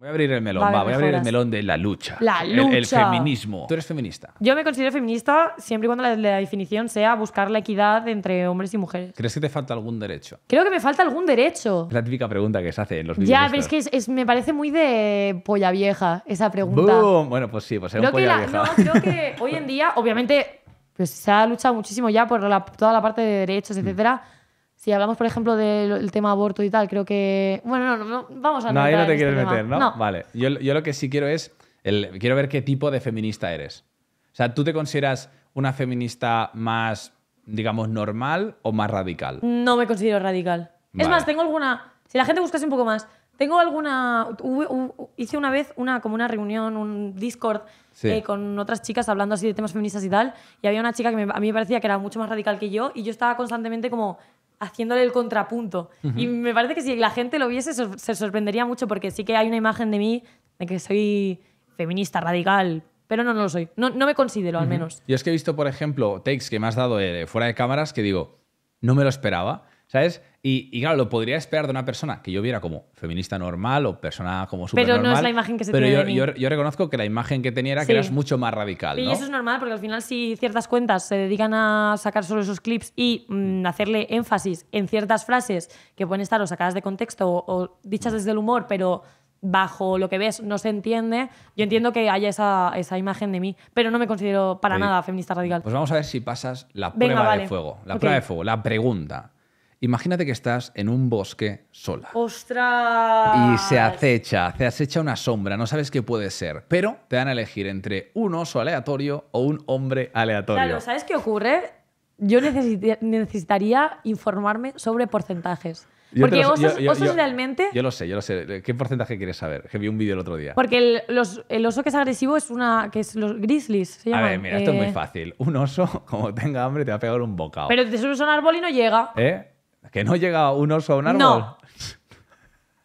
Voy a abrir el melón, va, voy a abrir el melón de la lucha. La lucha. El, feminismo. Tú eres feminista. Yo me considero feminista siempre y cuando la, definición sea buscar la equidad entre hombres y mujeres. ¿Crees que te falta algún derecho? Creo que me falta algún derecho. Es la típica pregunta que se hace en los vídeos. Ya, pero es que es, me parece muy de polla vieja esa pregunta. ¡Bum! Bueno, pues sí, pues es un polla vieja. No, creo que hoy en día, obviamente, pues se ha luchado muchísimo ya por toda la parte de derechos, mm. etcétera. Si hablamos, por ejemplo, del tema aborto y tal, creo que. Bueno, no, no vamos a. No, ahí no te este quieres meter, ¿no? Vale. Yo, lo que sí quiero es. El, quiero ver qué tipo de feminista eres. O sea, ¿tú te consideras una feminista más, digamos, normal o más radical? No me considero radical. Es más, tengo alguna. Si la gente buscase un poco más, tengo alguna. hice una vez una, como una reunión, un Discord eh, con otras chicas hablando así de temas feministas y tal. Y había una chica que a mí me parecía que era mucho más radical que yo. Y yo estaba constantemente como haciéndole el contrapunto. Y me parece que si la gente lo viese se sorprendería mucho porque sí que hay una imagen de mí de que soy feminista radical, pero no, no lo soy. No, no me considero al menos. Yo es que he visto, por ejemplo, takes que me has dado eh, fuera de cámaras que digo, no me lo esperaba. ¿Sabes? Y, claro, lo podría esperar de una persona que yo viera como feminista normal o persona como súper Pero no es la imagen que se pero Pero yo, reconozco que la imagen que tenía era que eras mucho más radical. Y eso es normal, porque al final, si ciertas cuentas se dedican a sacar solo esos clips y mm, hacerle énfasis en ciertas frases que pueden estar o sacadas de contexto o, dichas desde el humor, pero bajo lo que ves no se entiende, yo entiendo que haya esa, esa imagen de mí, pero no me considero para nada feminista radical. Pues vamos a ver si pasas la prueba de fuego. La prueba de fuego, la pregunta. Imagínate que estás en un bosque sola. ¡Ostras! Y se acecha, se acecha una sombra, no sabes qué puede ser, pero te van a elegir entre un oso aleatorio o un hombre aleatorio. Claro, ¿sabes qué ocurre? Yo necesitaría informarme sobre porcentajes. Porque osos, realmente. Yo lo sé, yo lo sé. ¿Qué porcentaje quieres saber? Que vi un vídeo el otro día. Porque el, oso que es agresivo es una. que es los grizzlies. A ver, mira, esto es muy eh. fácil. Un oso, como tenga hambre, te va a pegar un bocado. Pero te subes a un árbol y no llega. ¿Eh? ¿Que no llega un oso a un árbol? No.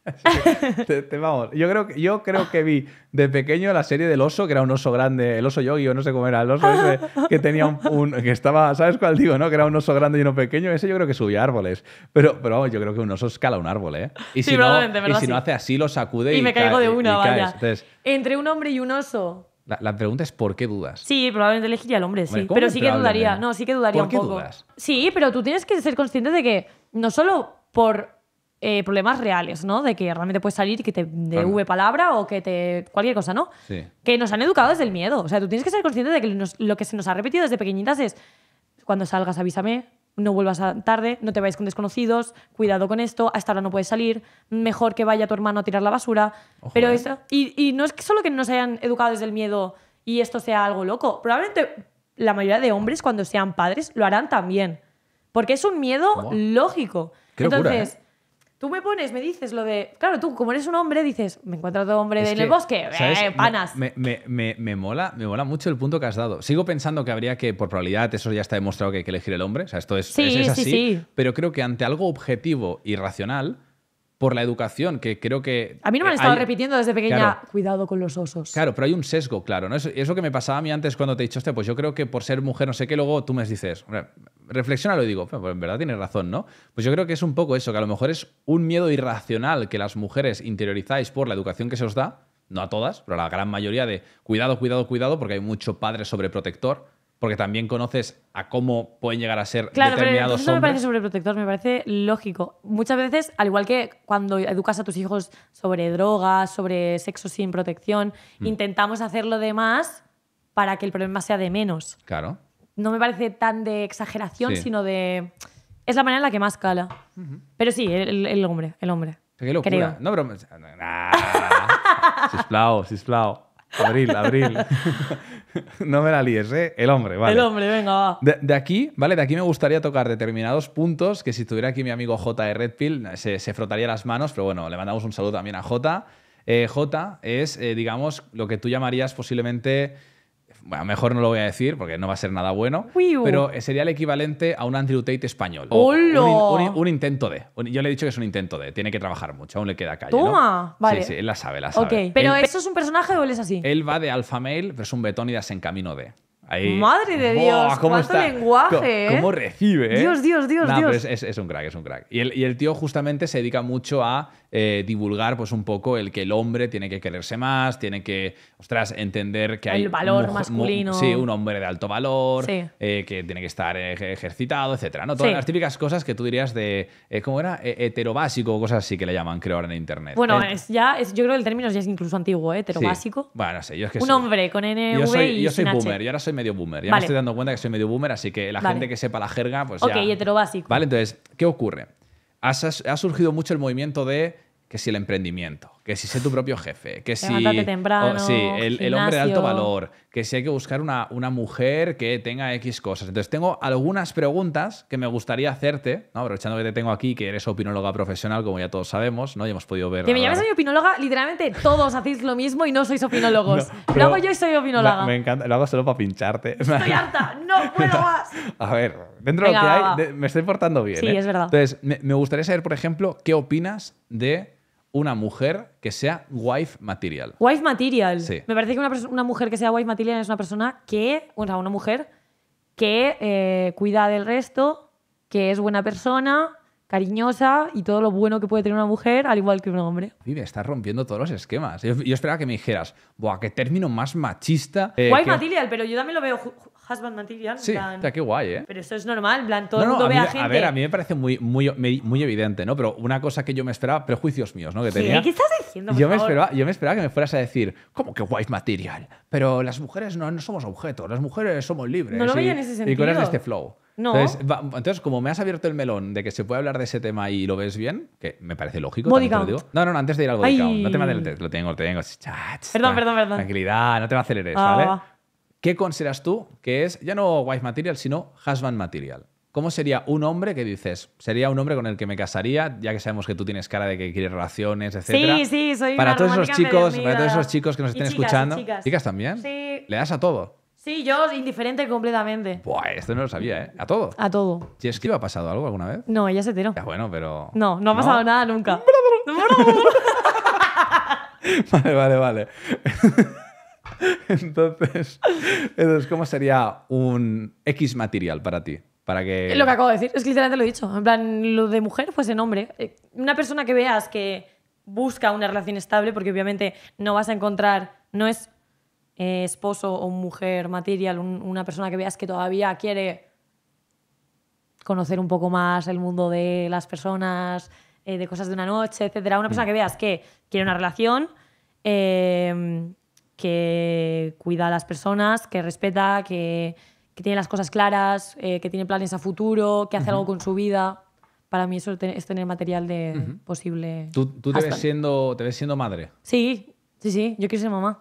vamos, yo creo, yo creo que vi de pequeño la serie del oso, que era un oso grande, el oso yogi o no sé cómo era, el oso que tenía un, que estaba, ¿sabes cuál digo, no? Que era un oso grande y uno pequeño, ese yo creo que subía árboles. Pero, pero vamos, yo creo que un oso escala un árbol, ¿eh? Y si, no, y si no hace así, lo sacude y, y me caigo de una, vaya. Entre un hombre y un oso. La, pregunta es ¿por qué dudas? Sí, probablemente elegiría al hombre, sí. pero sí que dudaría. No, sí que dudaría un poco. Sí, pero tú tienes que ser consciente de que no solo por eh, problemas reales, ¿no? De que realmente puedes salir y que te de palabra o que te. cualquier cosa, ¿no? Que nos han educado desde el miedo. O sea, tú tienes que ser consciente de que lo que se nos ha repetido desde pequeñitas es cuando salgas, avísame, no vuelvas tarde, no te vayas con desconocidos, cuidado con esto, hasta ahora no puedes salir, mejor que vaya tu hermano a tirar la basura. pero eh. eso, y, no es solo que nos hayan educado desde el miedo y esto sea algo loco, probablemente la mayoría de hombres cuando sean padres lo harán también. Porque es un miedo lógico. Entonces, ¿eh? Tú me pones, me dices lo de. Claro, tú, como eres un hombre, dices, me encuentro otro hombre en el bosque, eh, panas. Me, mola, me mola mucho el punto que has dado. Sigo pensando que habría que, por probabilidad, eso ya está demostrado que hay que elegir el hombre. O sea, esto es, así. Sí, sí. Pero creo que ante algo objetivo y racional, por la educación, que creo que... A mí no me han eh, estado repitiendo desde pequeña, cuidado con los osos. Claro, pero hay un sesgo, claro. ¿no? Es, que me pasaba a mí antes cuando te he dicho, este, pues yo creo que por ser mujer, no sé qué, luego tú me dices, reflexiona lo digo, pero pues, pues, en verdad tienes razón, ¿no? Pues yo creo que es un poco eso, que a lo mejor es un miedo irracional que las mujeres interiorizáis por la educación que se os da, no a todas, pero a la gran mayoría de cuidado, cuidado, cuidado, porque hay mucho padre sobreprotector porque también conoces a cómo pueden llegar a ser determinados pero eso me parece sobreprotector, me parece lógico. Muchas veces, al igual que cuando educas a tus hijos sobre drogas, sobre sexo sin protección, mm. intentamos hacer lo demás para que el problema sea de menos. Claro. No me parece tan de exageración, sino de... Es la manera en la que más cala. Pero sí, el, hombre, el hombre. Qué locura. No, pero... Abril, abril. no me la líes, ¿eh? El hombre, vale. El hombre, venga, va. De, aquí, ¿vale? De aquí me gustaría tocar determinados puntos que si estuviera aquí mi amigo J de Redpill se, se frotaría las manos, pero bueno, le mandamos un saludo también a J. Eh, J es, eh, digamos, lo que tú llamarías posiblemente bueno, mejor no lo voy a decir porque no va a ser nada bueno, pero sería el equivalente a un Andrew Tate español. un, intento de. yo le he dicho que es un intento de, tiene que trabajar mucho, aún le queda calle. Toma, vale. Sí, sí, él la sabe, la sabe. ¿Pero eso es un personaje o él es así? Él va de alfa male, pero es un betónidas en camino de. Madre de Dios, ¿cómo cuánto lenguaje. ¿Cómo, ¿eh? recibe? ¿eh? Dios, Dios, Dios, Dios. Pero es, un crack, es un crack. y el, tío justamente se dedica mucho a eh, divulgar pues un poco el que el hombre tiene que quererse más, tiene que, ostras, entender que hay... El valor masculino. Sí, un hombre de alto valor, eh, que tiene que estar ejercitado, etcétera, ¿no? Todas las típicas cosas que tú dirías de, eh, ¿cómo era? E-, heterobásico o cosas así que le llaman, creo, ahora en Internet. Bueno, ya, yo creo que el término ya es incluso antiguo, ¿eh? heterobásico. Bueno, no yo es que Un hombre con N yo soy, Yo soy boomer, yo ahora soy medio boomer, ya me estoy dando cuenta que soy medio boomer, así que la gente que sepa la jerga, pues... Ok, heterobásico. Vale, entonces, ¿qué ocurre? ha surgido mucho el movimiento de que si el emprendimiento que si sé tu propio jefe, que si... sí, el, hombre de alto valor, que si hay que buscar una, mujer que tenga X cosas. Entonces, tengo algunas preguntas que me gustaría hacerte, ¿no? aprovechando que te tengo aquí, que eres opinóloga profesional, como ya todos sabemos, ¿no? Y hemos podido ver... Que me llames a mi opinóloga, literalmente todos hacéis lo mismo y no sois opinólogos. No, lo hago yo y soy opinóloga. Me, encanta, lo hago solo para pincharte. Estoy harta, no puedo más. A ver, dentro de lo que hay, me estoy portando bien. Sí, ¿eh? es verdad. Entonces, me gustaría saber, por ejemplo, qué opinas de una mujer que sea wife material. Wife material. Sí. Me parece que una, una, mujer que sea wife material es una persona que, o sea, una mujer que eh, cuida del resto, que es buena persona, cariñosa y todo lo bueno que puede tener una mujer, al igual que un hombre. Y está estás rompiendo todos los esquemas. Yo, esperaba que me dijeras, ¡buah, qué término más machista! Eh, guay material, pero yo también lo veo husband material. Sí, está qué guay, ¿eh? Pero eso es normal, en todo ve a gente... A ver, a mí me parece muy, muy, muy evidente, ¿no? Pero una cosa que yo me esperaba, prejuicios míos, ¿no? Que tenía. ¿Qué, estás diciendo, yo me esperaba Yo me esperaba que me fueras a decir, ¿cómo que guay material? Pero las mujeres no, no somos objetos, las mujeres somos libres. No lo veía en ese sentido. Y este flow. Entonces, como me has abierto el melón de que se puede hablar de ese tema y lo ves bien, que me parece lógico. Te lo digo. No, no, no, antes de ir al body count, No te me lo tengo, lo tengo. perdón, perdón, perdón. Tranquilidad, no te me aceleres, ah, ¿vale? ¿Qué consideras tú que es, ya no wife material, sino husband material? ¿Cómo sería un hombre que dices, sería un hombre con el que me casaría, ya que sabemos que tú tienes cara de que quieres relaciones, etcétera? Sí, sí, soy para todos esos chicos, para todos esos chicos que nos estén escuchando, chicas. también. Le das a todo. Sí, yo indiferente completamente. Buah, esto no lo sabía, ¿eh? A todo. A todo. ¿Y es que ha pasado algo alguna vez? No, ella se tiró. Ya ah, bueno, pero. No, no ha pasado nada nunca. vale, vale, vale. entonces, entonces, ¿cómo sería un X material para ti? Para que... Lo que acabo de decir, es que literalmente lo he dicho. En plan, lo de mujer fuese hombre. Eh, una persona que veas que busca una relación estable, porque obviamente no vas a encontrar, no es eh, esposo o mujer material, una persona que veas que todavía quiere conocer un poco más el mundo de las personas, eh, de cosas de una noche, etcétera. Una persona que veas que quiere una relación, em, que cuida a las personas, que respeta, que, tiene las cosas claras, eh, que tiene planes a futuro, que hace algo con su vida. Para mí eso es tener material de posible. ¿Tú, tú te, ves siendo, te ves siendo madre? Sí, sí, sí. Yo quiero ser mamá.